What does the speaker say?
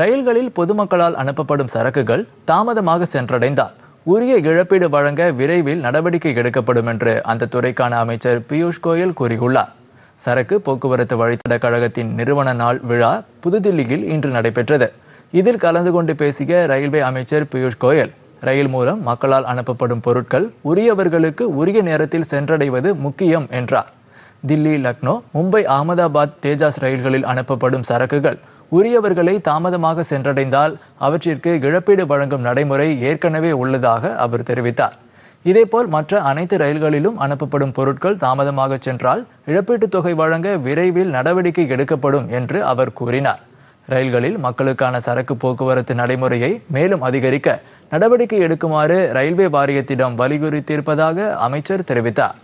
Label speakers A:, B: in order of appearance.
A: ரயில்களில் பொதுமக்களால் அனுப்பப்படும் சரக்குகள் தாமதமாக சென்றடைந்தால் உரிய இழப்பீடு வழங்க விரைவில் நடவடிக்கை எடுக்கப்படும் என்று அந்த துறைக்கான அமைச்சர் பியூஷ் கோயல் கூறியுள்ளார் சரக்கு போக்குவரத்து வழித்தட கழகத்தின் நிறுவன நாள் விழா புதுதில்லியில் இன்று நடைபெற்றது இதில் கலந்து கொண்டு பேசிய ரயில்வே அமைச்சர் பியூஷ் கோயல் ரயில் மூலம் மக்களால் அனுப்பப்படும் பொருட்கள் உரியவர்களுக்கு உரிய நேரத்தில் சென்றடைவது முக்கியம் என்றார் தில்லி லக்னோ மும்பை அகமதாபாத் தேஜாஸ் ரயில்களில் அனுப்பப்படும் சரக்குகள் உரியவர்களை தாமதமாக சென்றடைந்தால் அவற்றிற்கு இழப்பீடு வழங்கும் நடைமுறை ஏற்கனவே உள்ளதாக அவர் தெரிவித்தார் இதேபோல் மற்ற அனைத்து ரயில்களிலும் அனுப்பப்படும் பொருட்கள் தாமதமாக சென்றால் இழப்பீட்டுத் தொகை வழங்க விரைவில் நடவடிக்கை எடுக்கப்படும் என்று அவர் கூறினார் ரயில்களில் மக்களுக்கான சரக்கு போக்குவரத்து நடைமுறையை மேலும் அதிகரிக்க நடவடிக்கை எடுக்குமாறு ரயில்வே வாரியத்திடம் வலியுறுத்தியிருப்பதாக அமைச்சர் தெரிவித்தார்